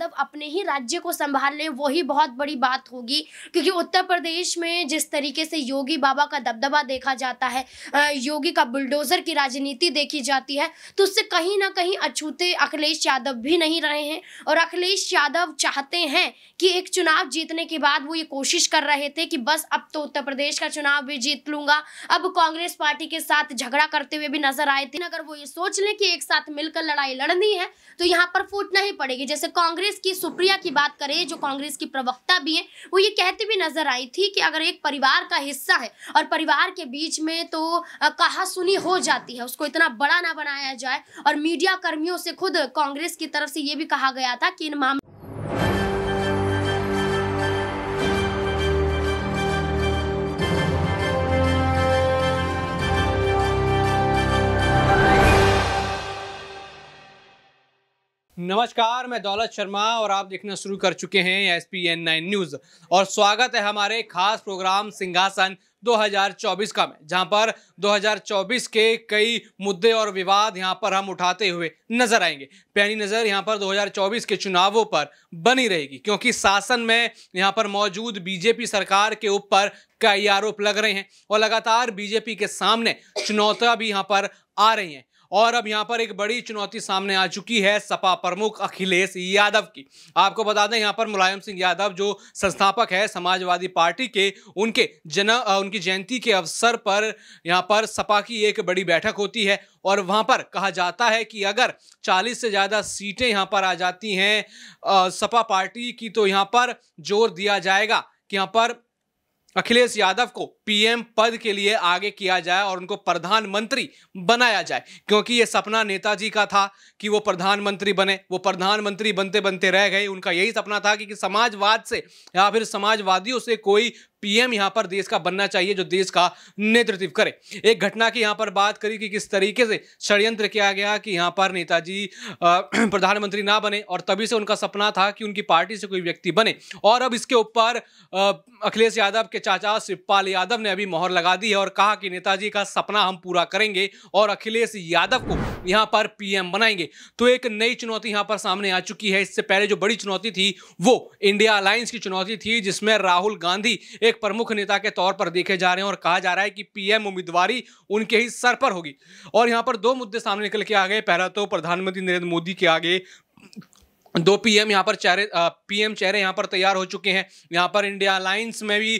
यादव मतलब अपने ही राज्य को संभाल लें वही बहुत बड़ी बात होगी क्योंकि उत्तर प्रदेश में जिस तरीके से योगी बाबा का दबदबा देखा जाता है योगी का बुलडोजर की राजनीति देखी जाती है तो उससे कहीं ना कहीं अछूते अखिलेश यादव भी नहीं रहे हैं और अखिलेश यादव चाहते हैं कि एक चुनाव जीतने के बाद वो ये कोशिश कर रहे थे कि बस अब तो उत्तर प्रदेश का चुनाव भी जीत लूंगा अब कांग्रेस पार्टी के साथ झगड़ा करते हुए भी नजर आए थे अगर वो ये सोच लें कि एक साथ मिलकर लड़ाई लड़नी है तो यहाँ पर फूटना ही पड़ेगी जैसे कांग्रेस कांग्रेस की सुप्रिया की बात करें जो कांग्रेस की प्रवक्ता भी हैं वो ये कहती भी नजर आई थी कि अगर एक परिवार का हिस्सा है और परिवार के बीच में तो कहा सुनी हो जाती है उसको इतना बड़ा ना बनाया जाए और मीडिया कर्मियों से खुद कांग्रेस की तरफ से ये भी कहा गया था कि इन मामले नमस्कार मैं दौलत शर्मा और आप देखना शुरू कर चुके हैं S P N nine news और स्वागत है हमारे खास प्रोग्राम सिंहासन 2024 का में जहां पर 2024 के कई मुद्दे और विवाद यहां पर हम उठाते हुए नजर आएंगे पहली नज़र यहां पर 2024 के चुनावों पर बनी रहेगी क्योंकि शासन में यहां पर मौजूद बीजेपी सरकार के ऊपर कई आरोप लग रहे हैं और लगातार बीजेपी के सामने चुनौतियां भी यहाँ पर आ रही हैं और अब यहाँ पर एक बड़ी चुनौती सामने आ चुकी है सपा प्रमुख अखिलेश यादव की आपको बता दें यहाँ पर मुलायम सिंह यादव जो संस्थापक है समाजवादी पार्टी के उनके जन उनकी जयंती के अवसर पर यहाँ पर सपा की एक बड़ी बैठक होती है और वहाँ पर कहा जाता है कि अगर 40 से ज़्यादा सीटें यहाँ पर आ जाती हैं सपा पार्टी की तो यहाँ पर जोर दिया जाएगा कि यहाँ पर अखिलेश यादव को पीएम पद के लिए आगे किया जाए और उनको प्रधानमंत्री बनाया जाए क्योंकि ये सपना नेताजी का था कि वो प्रधानमंत्री बने वो प्रधानमंत्री बनते बनते रह गए उनका यही सपना था कि, कि समाजवाद से या फिर समाजवादियों से कोई पीएम यहाँ पर देश का बनना चाहिए जो देश का नेतृत्व करे एक घटना की यहाँ पर बात करी कि किस तरीके से षड्यंत्र किया गया कि यहाँ पर नेताजी प्रधानमंत्री ना बने और तभी से उनका सपना था कि उनकी पार्टी से कोई व्यक्ति बने और अब इसके ऊपर अखिलेश यादव के चाचा शिवपाल यादव ने अभी मोहर लगा दी है और कहा कि नेताजी का सपना हम पूरा करेंगे और अखिलेश यादव को यहाँ पर पीएम बनाएंगे तो एक नई चुनौती यहाँ पर सामने आ चुकी है इससे पहले जो बड़ी चुनौती थी वो इंडिया अलायंस की चुनौती थी जिसमें राहुल गांधी एक प्रमुख नेता के तौर पर देखे जा रहे हैं और कहा जा रहा है कि पीएम उम्मीदवारी उनके ही सर पर होगी और यहां पर दो मुद्दे सामने निकल के आ गए पहला तो प्रधानमंत्री नरेंद्र मोदी के आगे दो पीएम यहाँ पर चेहरे पीएम चेहरे यहाँ पर तैयार हो चुके हैं यहाँ पर इंडिया अलायंस में भी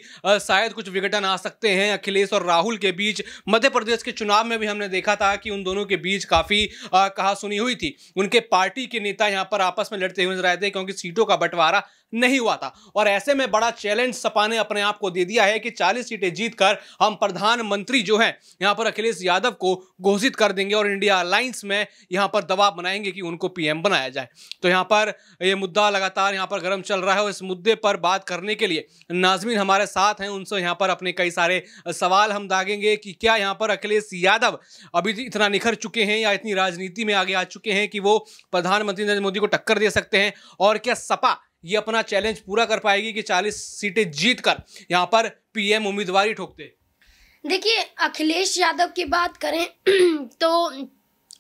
शायद कुछ विघटन आ सकते हैं अखिलेश और राहुल के बीच मध्य प्रदेश के चुनाव में भी हमने देखा था कि उन दोनों के बीच काफ़ी कहा सुनी हुई थी उनके पार्टी के नेता यहाँ पर आपस में लड़ते हुए नजर आए थे क्योंकि सीटों का बंटवारा नहीं हुआ था और ऐसे में बड़ा चैलेंज सपा ने अपने आप को दे दिया है कि 40 सीटें जीतकर हम प्रधानमंत्री जो हैं यहाँ पर अखिलेश यादव को घोषित कर देंगे और इंडिया अलायंस में यहाँ पर दबाव बनाएंगे कि उनको पीएम बनाया जाए तो यहाँ पर ये मुद्दा लगातार यहाँ पर गर्म चल रहा है और इस मुद्दे पर बात करने के लिए नाजमीन हमारे साथ हैं उनसे यहाँ पर अपने कई सारे सवाल हम दागेंगे कि क्या यहाँ पर अखिलेश यादव अभी इतना निखर चुके हैं या इतनी राजनीति में आगे आ चुके हैं कि वो प्रधानमंत्री नरेंद्र मोदी को टक्कर दे सकते हैं और क्या सपा ये अपना चैलेंज पूरा कर पाएगी कि 40 सीटें जीतकर यहाँ पर पीएम उम्मीदवार ठोकते देखिए अखिलेश यादव की बात करें तो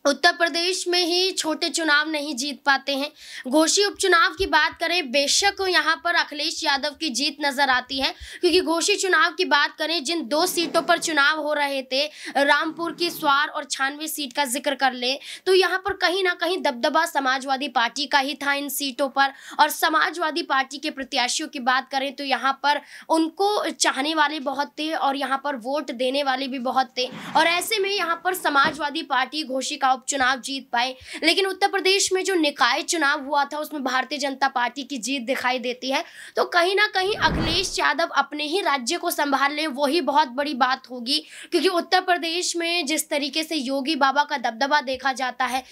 उत्तर प्रदेश में ही छोटे चुनाव नहीं जीत पाते हैं घोषी उपचुनाव की बात करें बेशक यहाँ पर अखिलेश यादव की जीत नजर आती है क्योंकि घोषी चुनाव की बात करें जिन दो सीटों पर चुनाव हो रहे थे रामपुर की स्वार और छानवे सीट का जिक्र कर ले तो यहाँ पर कहीं ना कहीं दबदबा समाजवादी पार्टी का ही था इन सीटों पर और समाजवादी पार्टी के प्रत्याशियों की बात करें तो यहाँ पर उनको चाहने वाले बहुत थे और यहाँ पर वोट देने वाले भी बहुत थे और ऐसे में यहाँ पर समाजवादी पार्टी घोषी का था उपचुनाव जीत पाए लेकिन उत्तर प्रदेश में जो निकाय चुनाव हुआ था उसमें भारतीय जनता पार्टी की जीत दिखाई देती है तो कहीं ना कहीं अखिलेश यादव अपने ही राज्य को संभाल लें वही बहुत बड़ी बात होगी क्योंकि उत्तर प्रदेश में जिस तरीके से योगी बाबा का दबदबा देखा जाता है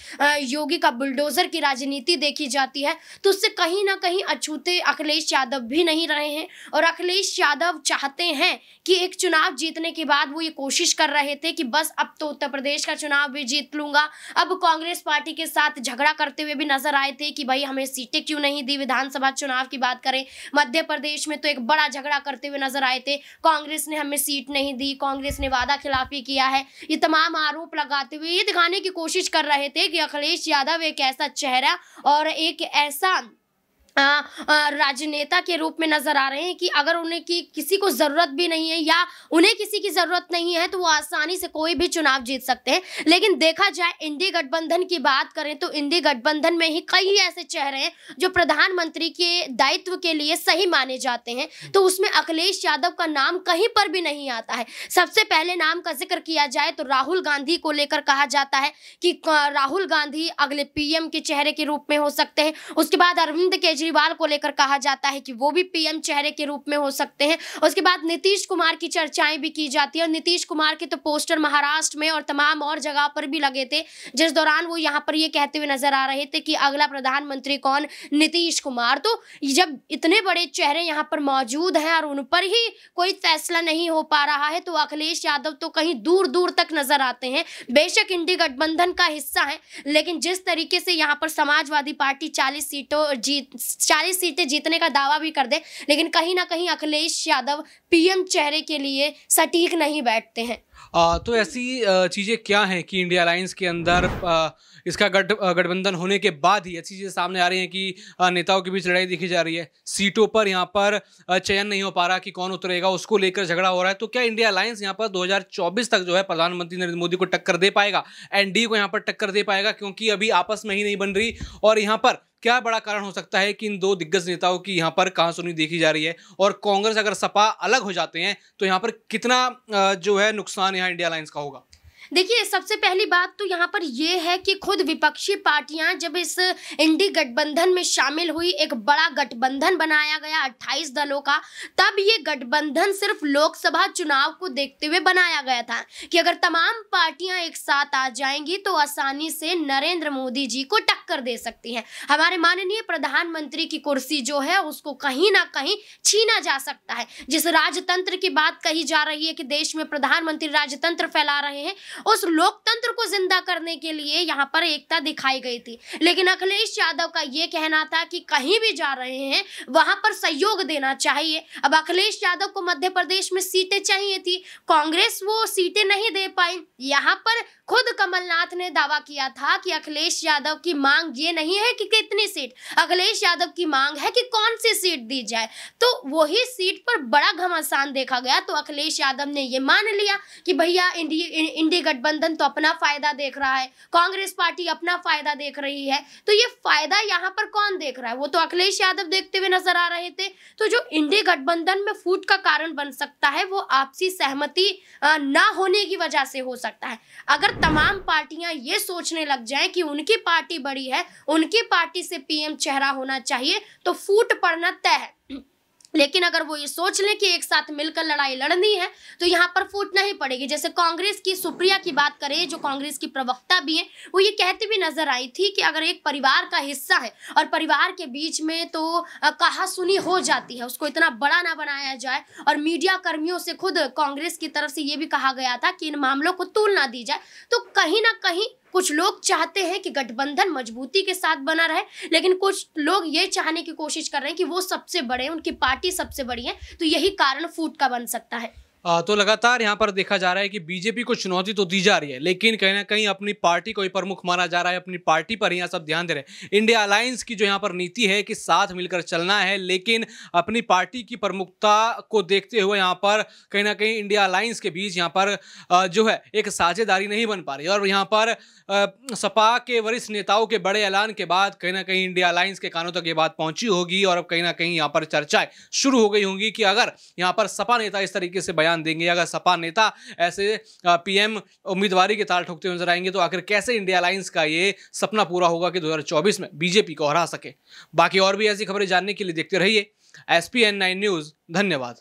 योगी का बुलडोजर की राजनीति देखी जाती है तो उससे कहीं ना कहीं अछूते अखिलेश यादव भी नहीं रहे हैं और अखिलेश यादव चाहते हैं कि एक चुनाव जीतने के बाद वो ये कोशिश कर रहे थे कि बस अब तो उत्तर प्रदेश का चुनाव भी जीत लूंगा अब कांग्रेस पार्टी के साथ झगड़ा करते हुए भी नजर आए थे कि भाई हमें सीटें क्यों नहीं दी विधानसभा चुनाव की बात करें मध्य प्रदेश में तो एक बड़ा झगड़ा करते हुए नजर आए थे कांग्रेस ने हमें सीट नहीं दी कांग्रेस ने वादा खिलाफी किया है ये तमाम आरोप लगाते हुए ये दिखाने की कोशिश कर रहे थे कि अखिलेश यादव एक ऐसा चेहरा और एक ऐसा राजनेता के रूप में नजर आ रहे हैं कि अगर उन्हें की किसी को जरूरत भी नहीं है या उन्हें किसी की जरूरत नहीं है तो वो आसानी से कोई भी चुनाव जीत सकते हैं लेकिन देखा जाए इंडी गठबंधन की बात करें तो इंडी गठबंधन में ही कई ऐसे चेहरे हैं जो प्रधानमंत्री के दायित्व के लिए सही माने जाते हैं तो उसमें अखिलेश यादव का नाम कहीं पर भी नहीं आता है सबसे पहले नाम का जिक्र किया जाए तो राहुल गांधी को लेकर कहा जाता है कि राहुल गांधी अगले पीएम के चेहरे के रूप में हो सकते हैं उसके बाद अरविंद केजरीवाल केजरीवाल को लेकर कहा जाता है कि वो भी पीएम चेहरे के रूप में हो सकते हैं उसके बाद नीतीश कुमार की चर्चाएं भी की जाती है और नीतीश कुमार के तो पोस्टर महाराष्ट्र में और तमाम और जगह पर भी लगे थे जिस दौरान वो यहाँ पर ये कहते हुए नजर आ रहे थे कि अगला प्रधानमंत्री कौन नीतीश कुमार तो जब इतने बड़े चेहरे यहाँ पर मौजूद हैं और उन पर ही कोई फैसला नहीं हो पा रहा है तो अखिलेश यादव तो कहीं दूर दूर तक नजर आते हैं बेशक इंडी गठबंधन का हिस्सा है लेकिन जिस तरीके से यहाँ पर समाजवादी पार्टी 40 सीटों जीत चालीस सीटें जीतने का दावा भी कर दे लेकिन कहीं ना कहीं अखिलेश यादव पीएम चेहरे के लिए सटीक नहीं बैठते हैं आ, तो ऐसी चीज़ें क्या हैं कि इंडिया अलायंस के अंदर आ, इसका गठ गठबंधन होने के बाद ही ऐसी चीज़ें सामने आ रही हैं कि नेताओं के बीच लड़ाई देखी जा रही है सीटों पर यहाँ पर चयन नहीं हो पा रहा कि कौन उतरेगा उसको लेकर झगड़ा हो रहा है तो क्या इंडिया अलायंस यहाँ पर 2024 तक जो है प्रधानमंत्री नरेंद्र मोदी को टक्कर दे पाएगा एन को यहाँ पर टक्कर दे पाएगा क्योंकि अभी आपस में ही नहीं बन रही और यहाँ पर क्या बड़ा कारण हो सकता है कि इन दो दिग्गज नेताओं की यहाँ पर कहाँ सुनी देखी जा रही है और कांग्रेस अगर सपा अलग हो जाते हैं तो यहाँ पर कितना जो है नुकसान नुकसान यहाँ इंडिया लाइन्स का होगा देखिए सबसे पहली बात तो यहाँ पर यह है कि खुद विपक्षी पार्टियां जब इस इंडी गठबंधन में शामिल हुई एक बड़ा गठबंधन बनाया गया 28 दलों का तब ये गठबंधन सिर्फ लोकसभा चुनाव को देखते हुए बनाया गया था कि अगर तमाम पार्टियां एक साथ आ जाएंगी तो आसानी से नरेंद्र मोदी जी को टक्कर दे सकती हैं हमारे माननीय प्रधानमंत्री की कुर्सी जो है उसको कहीं ना कहीं छीना जा सकता है जिस राजतंत्र की बात कही जा रही है कि देश में प्रधानमंत्री राजतंत्र फैला रहे हैं उस लोकतंत्र को जिंदा करने के लिए यहाँ पर एकता दिखाई गई थी लेकिन अखिलेश यादव का ये कहना था कि कहीं भी जा रहे हैं वहां पर सहयोग देना चाहिए अब अखिलेश यादव को मध्य प्रदेश में सीटें चाहिए थी कांग्रेस वो सीटें नहीं दे पाई यहाँ पर खुद कमलनाथ ने दावा किया था कि अखिलेश यादव की मांग ये नहीं है कि कितनी सीट अखिलेश यादव की मांग है कि कौन सी सीट दी जाए तो वही सीट पर बड़ा घमासान देखा गया तो अखिलेश यादव ने ये मान लिया कि भैया इंडी इंडी गठबंधन तो अपना फायदा देख रहा है कांग्रेस पार्टी अपना फायदा देख रही है तो ये फायदा यहाँ पर कौन देख रहा है वो तो अखिलेश यादव देखते हुए नजर आ रहे थे तो जो इंडी गठबंधन में फूट का कारण बन सकता है वो आपसी सहमति ना होने की वजह से हो सकता है अगर तमाम पार्टियां ये सोचने लग जाए कि उनकी पार्टी बड़ी है उनकी पार्टी से पीएम चेहरा होना चाहिए तो फूट पड़ना तय है लेकिन अगर वो ये सोच लें कि एक साथ मिलकर लड़ाई लड़नी है तो यहाँ पर फूटना ही पड़ेगी जैसे कांग्रेस की सुप्रिया की बात करें जो कांग्रेस की प्रवक्ता भी हैं वो ये कहती भी नजर आई थी कि अगर एक परिवार का हिस्सा है और परिवार के बीच में तो कहा सुनी हो जाती है उसको इतना बड़ा ना बनाया जाए और मीडिया कर्मियों से खुद कांग्रेस की तरफ से ये भी कहा गया था कि इन मामलों को तुलना दी जाए तो कहीं ना कहीं कुछ लोग चाहते हैं कि गठबंधन मजबूती के साथ बना रहे लेकिन कुछ लोग ये चाहने की कोशिश कर रहे हैं कि वो सबसे बड़े उनकी पार्टी सबसे बड़ी है तो यही कारण फूट का बन सकता है तो लगातार यहाँ पर देखा जा रहा है कि बीजेपी को चुनौती तो दी जा रही है लेकिन कहीं ना कहीं अपनी पार्टी को ही प्रमुख माना जा रहा है अपनी पार्टी पर यहाँ सब ध्यान दे रहे हैं इंडिया अलायंस की जो यहाँ पर नीति है कि साथ मिलकर चलना है लेकिन अपनी पार्टी की प्रमुखता को देखते हुए यहाँ पर कहीं ना कहीं इंडिया अलायंस के बीच यहाँ पर जो है एक साझेदारी नहीं बन पा रही और यहाँ पर सपा के वरिष्ठ नेताओं के बड़े ऐलान के बाद कहीं ना कहीं इंडिया अलायंस के कानों तक ये बात पहुँची होगी और अब कहीं ना कहीं यहाँ पर चर्चाएँ शुरू हो गई होंगी कि अगर यहाँ पर सपा नेता इस तरीके से बयान बयान देंगे अगर सपा नेता ऐसे पीएम उम्मीदवारी के ताल ठोकते हुए नजर आएंगे तो आखिर कैसे इंडिया अलायंस का ये सपना पूरा होगा कि 2024 में बीजेपी को हरा सके बाकी और भी ऐसी खबरें जानने के लिए देखते रहिए एस पी न्यूज़ धन्यवाद